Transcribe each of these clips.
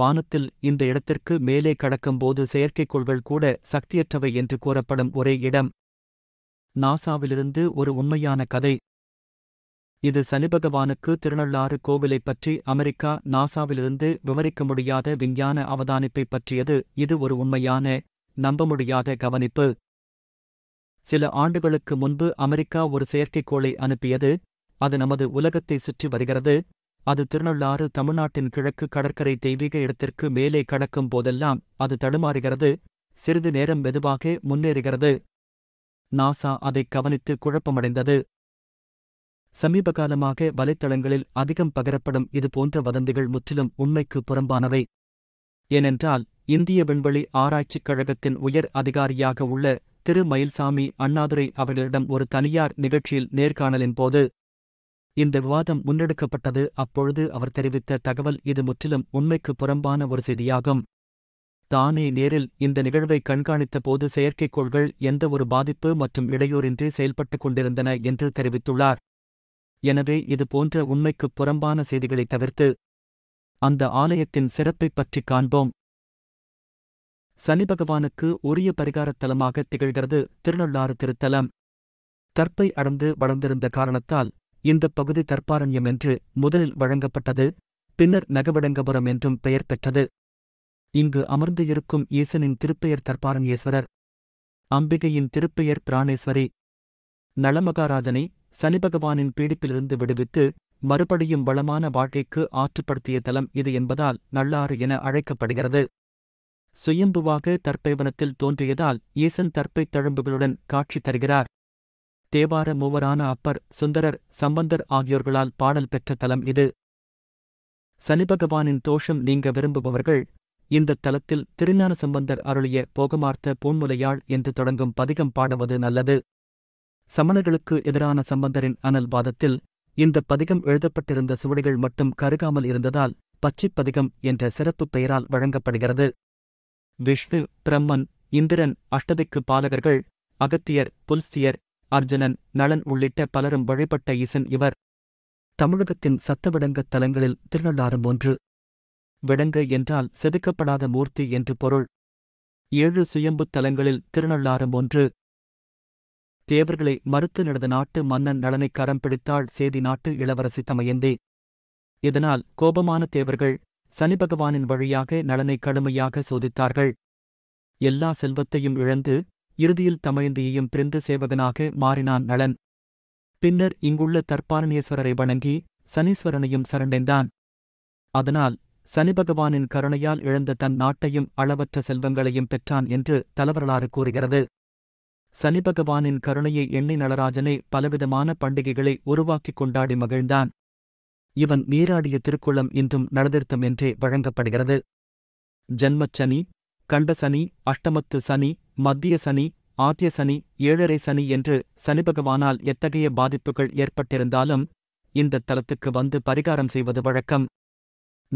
வானத்தில் இந்த இடத்திற்கு மேலே கடக்கும்போது செயற்கைக்கோள்கள் கூட சக்தியற்றவை என்று கூறப்படும் ஒரே இடம் நாசாவிலிருந்து ஒரு உண்மையான கதை இது சனிபகவானுக்கு திருநள்ளாறு கோவிலைப் பற்றி அமெரிக்கா நாசாவிலிருந்து விவரிக்க முடியாத விஞ்ஞான அவதானிப்பை பற்றியது இது ஒரு உண்மையான நம்ப முடியாத கவனிப்பு சில ஆண்டுகளுக்கு முன்பு அமெரிக்கா ஒரு செயற்கைக்கோளை அனுப்பியது அது நமது உலகத்தை சுற்றி வருகிறது அது திருநள்ளாறு தமிழ்நாட்டின் கிழக்கு கடற்கரை தெய்வீக இடத்திற்கு மேலே கடக்கும் போதெல்லாம் அது தடுமாறுகிறது சிறிது நேரம் மெதுவாக முன்னேறுகிறது நாசா அதை கவனித்து குழப்பமடைந்தது சமீபகாலமாக வலைத்தளங்களில் அதிகம் பகிரப்படும் இதுபோன்ற வதந்திகள் முற்றிலும் உண்மைக்கு புறம்பானவை ஏனென்றால் இந்திய விண்வெளி ஆராய்ச்சிக் கழகத்தின் உயர் அதிகாரியாக உள்ள திரு மயில்சாமி அண்ணாதுரை அவர்களிடம் ஒரு தனியார் நிகழ்ச்சியில் நேர்காணலின் போது இந்த விவாதம் முன்னெடுக்கப்பட்டது அப்பொழுது அவர் தெரிவித்த தகவல் இது முற்றிலும் உண்மைக்கு புறம்பான ஒரு செய்தியாகும் தானே நேரில் இந்த நிகழ்வை கண்காணித்த போது செயற்கைக்கோள்கள் எந்தவொரு பாதிப்பு மற்றும் இடையூறின்றி செயல்பட்டுக் கொண்டிருந்தன என்று தெரிவித்துள்ளார் எனவே இது போன்ற உண்மைக்கு புறம்பான செய்திகளை தவிர்த்து அந்த ஆலயத்தின் சிறப்பைப் பற்றி காண்போம் சனி பகவானுக்கு உரிய பரிகாரத் திகழ்கிறது திருநள்ளாறு திருத்தலம் தற்பை அடர்ந்து வளர்ந்திருந்த காரணத்தால் இந்த பகுதி தற்பாரண்யம் என்று முதலில் வழங்கப்பட்டது பின்னர் நகவடங்கபுரம் என்றும் பெயர் பெற்றது இங்கு அமர்ந்து இருக்கும் ஈசனின் திருப்பெயர் தற்பாரண்யேஸ்வரர் அம்பிகையின் திருப்பெயர் பிராணேஸ்வரி நளமகாராஜனை சனிபகவானின் பீடிப்பிலிருந்து விடுவித்து மறுபடியும் வளமான வாழ்க்கைக்கு ஆற்றுப்படுத்திய தலம் இது என்பதால் நள்ளாறு என அழைக்கப்படுகிறது சுயம்புவாக தற்பைவனத்தில் தோன்றியதால் ஈசன் தற்பைத் தழும்புகளுடன் காட்சி தருகிறார் தேவார மூவரான அப்பர் சுந்தரர் சம்பந்தர் ஆகியோர்களால் பாடல் பெற்ற தலம் இது சனிபகவானின் தோஷம் நீங்க விரும்புபவர்கள் இந்த தலத்தில் திருஞான சம்பந்தர் அருளிய போகமார்த்த பூன்முலையாள் என்று தொடங்கும் பதிகம் பாடுவது நல்லது சமணர்களுக்கு எதிரான சம்பந்தரின் அனல் வாதத்தில் இந்த பதிகம் எழுதப்பட்டிருந்த சுவடிகள் மட்டும் கருகாமல் இருந்ததால் பச்சைப்பதிகம் என்ற சிறப்பு பெயரால் வழங்கப்படுகிறது விஷ்ணு பிரம்மன் இந்திரன் அஷ்டதிக்கு பாலகர்கள் அகத்தியர் புல்ஸ்தியர் அர்ஜுனன் நலன் உள்ளிட்ட பலரும் வழிபட்ட இசன் இவர் தமிழகத்தின் சத்தவிடங்கத் தலங்களில் திருநள்ளாறும் ஒன்று விடங்கு என்றால் செதுக்கப்படாத மூர்த்தி என்று பொருள் ஏழு சுயம்புத் தலங்களில் திருநள்ளாறும் ஒன்று தேவர்களை மறுத்து நடந்த நாட்டு மன்னன் நலனை கரம் பிடித்தாள் சேதி நாட்டு இளவரசி தமயந்தி இதனால் கோபமான தேவர்கள் சனி பகவானின் வழியாக நலனை கடுமையாக சோதித்தார்கள் எல்லா செல்வத்தையும் இழந்து இறுதியில் தமயந்தியையும் பிரிந்து சேவகனாக மாறினான் நளன் பின்னர் இங்குள்ள தற்பாரணேஸ்வரரை வணங்கி சனீஸ்வரனையும் சரண்டைந்தான் அதனால் சனி பகவானின் கருணையால் இழந்த தன் நாட்டையும் அளவற்ற செல்வங்களையும் பெற்றான் என்று தலவரலாறு கூறுகிறது சனி பகவானின் கருணையை எண்ணி நளராஜனை பலவிதமான பண்டிகைகளை உருவாக்கிக் கொண்டாடி மகிழ்ந்தான் இவன் நீராடிய திருக்குளம் இன்றும் நடதிருத்தம் என்றே வழங்கப்படுகிறது ஜன்மச்சனி கண்டசனி அஷ்டமத்து சனி மத்திய சனி ஆத்திய சனி ஏழரை சனி என்று சனிபகவானால் எத்தகைய பாதிப்புகள் ஏற்பட்டிருந்தாலும் இந்த தலத்துக்கு வந்து பரிகாரம் செய்வது வழக்கம்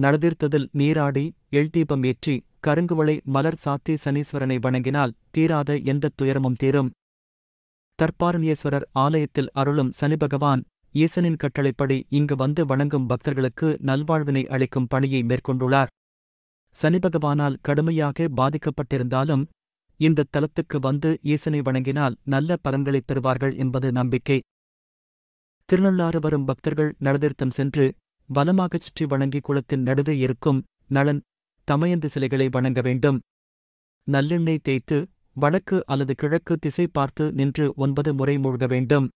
நடதிர்த்ததில் நீராடி எழ்தீபம் ஏற்றி கருங்குவளை மலர் சாத்தி சனீஸ்வரனை வணங்கினால் தீராத எந்த துயரமும் தீரும் தற்பாரண்யேஸ்வரர் ஆலயத்தில் அருளும் சனிபகவான் ஈசனின் கட்டளைப்படி இங்கு வந்து வணங்கும் பக்தர்களுக்கு நல்வாழ்வினை அளிக்கும் பணியை மேற்கொண்டுள்ளார் சனிபகவானால் கடுமையாக பாதிக்கப்பட்டிருந்தாலும் இந்த தலத்துக்கு வந்து ஈசனை வணங்கினால் நல்ல பலன்களை பெறுவார்கள் என்பது நம்பிக்கை திருநள்ளாறு வரும் பக்தர்கள் நலதீர்த்தம் சென்று வலமாகச் சுற்றி வணங்கி குளத்தின் நடுவே இருக்கும் நலன் தமயந்து சிலைகளை வணங்க வேண்டும் நல்லெண்ணெய் தேய்த்து வடக்கு அல்லது கிழக்கு திசை பார்த்து நின்று ஒன்பது முறை மூழ்க வேண்டும்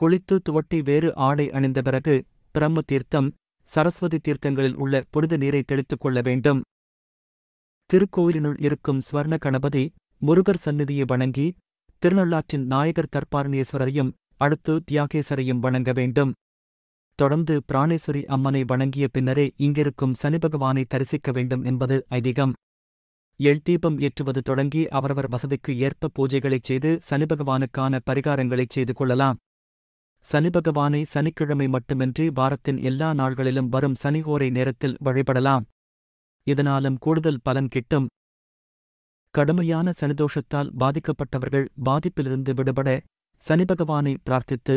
குளித்து துவட்டி வேறு ஆடை அணிந்த பிறகு பிரம்ம தீர்த்தம் சரஸ்வதி தீர்த்தங்களில் உள்ள புனித நீரை தெளித்துக் கொள்ள வேண்டும் திருக்கோயிலினுள் இருக்கும் ஸ்வர்ண கணபதி முருகர் சந்நிதியை வணங்கி திருநள்ளாற்றின் நாயகர் தர்பாரணேஸ்வரரையும் அடுத்து தியாகேசரையும் வணங்க வேண்டும் தொடர்ந்து பிராணேஸ்வரி அம்மனை வணங்கிய பின்னரே இங்கிருக்கும் சனி பகவானை தரிசிக்க வேண்டும் என்பது ஐதீகம் எள் தீபம் ஏற்றுவது தொடங்கி அவரவர் வசதிக்கு ஏற்ப பூஜைகளைச் செய்து சனி பகவானுக்கான பரிகாரங்களைச் செய்து கொள்ளலாம் சனி பகவானை சனிக்கிழமை மட்டுமின்றி வாரத்தின் எல்லா நாள்களிலும் வரும் சனிகோரை நேரத்தில் வழிபடலாம் இதனாலும் கூடுதல் பலன் கிட்டும் கடுமையான சனிதோஷத்தால் பாதிக்கப்பட்டவர்கள் பாதிப்பிலிருந்து விடுபட சனி பகவானை பிரார்த்தித்து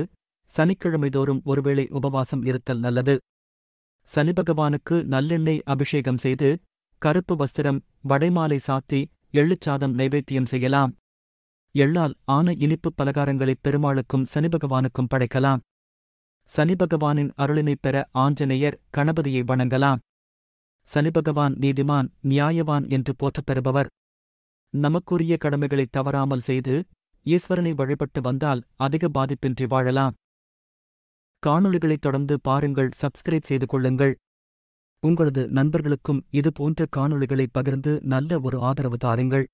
சனிக்கிழமைதோறும் ஒருவேளை உபவாசம் இருத்தல் நல்லது சனி பகவானுக்கு நல்லெண்ணெய் அபிஷேகம் செய்து கருப்பு வஸ்திரம் வடைமாலை சாத்தி எள்ளுச்சாதம் நைவேத்தியம் செய்யலாம் எள்ளால் ஆன இனிப்பு பலகாரங்களை பெருமாளுக்கும் சனி பகவானுக்கும் படைக்கலாம் சனி பகவானின் அருளினைப் பெற ஆஞ்சநேயர் கணபதியை வணங்கலாம் சனிபகவான் நீதிமான் நியாயவான் என்று போற்றப்பெறுபவர் நமக்குரிய கடமைகளை தவறாமல் செய்து ஈஸ்வரனை வழிபட்டு வந்தால் அதிக பாதிப்பின்றி வாழலாம் காணொளிகளை தொடர்ந்து பாருங்கள் சப்ஸ்கிரைப் செய்து கொள்ளுங்கள் உங்களது நண்பர்களுக்கும் இதுபோன்ற காணொலிகளை பகிர்ந்து நல்ல ஒரு ஆதரவு தாருங்கள்